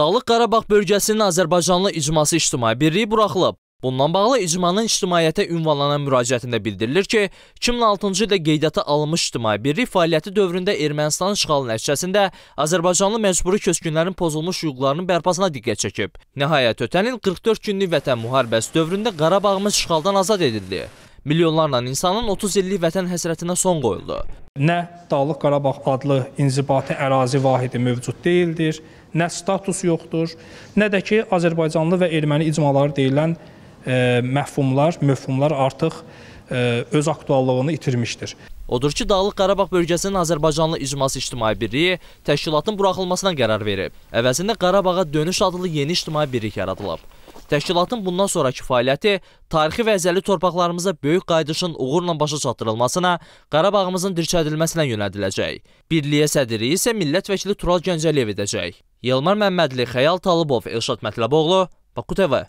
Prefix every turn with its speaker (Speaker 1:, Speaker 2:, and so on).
Speaker 1: Dağlıq Qarabağ bölgəsinin Azərbaycanlı icması ictimai birliyi buraxılıb. Bundan bağlı icmanın ictimaiyyətə ünvanlanan müraciətində bildirilir ki, 2006-cı ildə qeydiyyata alınmış ictimai birlik fəaliyyəti dövründə Ermənistan işğalı nəticəsində Azərbaycanlı məcburi köçkünlərin pozulmuş hüquqlarının bərpasına diqqət çəkib. Nəhayət ötən il 44 günlük vətən müharibəsi dövründə Qarabağımız işğaldan azad edildi. Milyonlarla insanın 30 illik vətən həsrətinə son qoyuldu.
Speaker 2: Nə Dağlıq Qarabağ adlı inzibati ərazi vahidi mövcud deyildir, nə status yoxdur, nə də ki, Azərbaycanlı və erməni icmaları deyilən e, məhfumlar, mövhumlar artıq e, öz aktuallığını itirmişdir.
Speaker 1: Odur ki, Dağlıq Qarabağ bölgəsinin Azərbaycanlı icması ictimai birliyi təşkilatın buraxılmasına qərar verib. Əvəzində Qarabağa dönüş adlı yeni ictimai birlik yaradılıb. Təşkilatın bundan sonraki fəaliyyəti tarixi və əzəli torpaqlarımıza böyük qayıdışın uğurla başa çatdırılmasına, Qarabağımızın dirçədilməsinə yönədiləcək. Birliyə sədri isə millət vəkili Tural Gəncəliyev edəcək. Yılmar Məmmədli, Xəyal Talıbov, Elşad Mətləboğlu, Baku TV.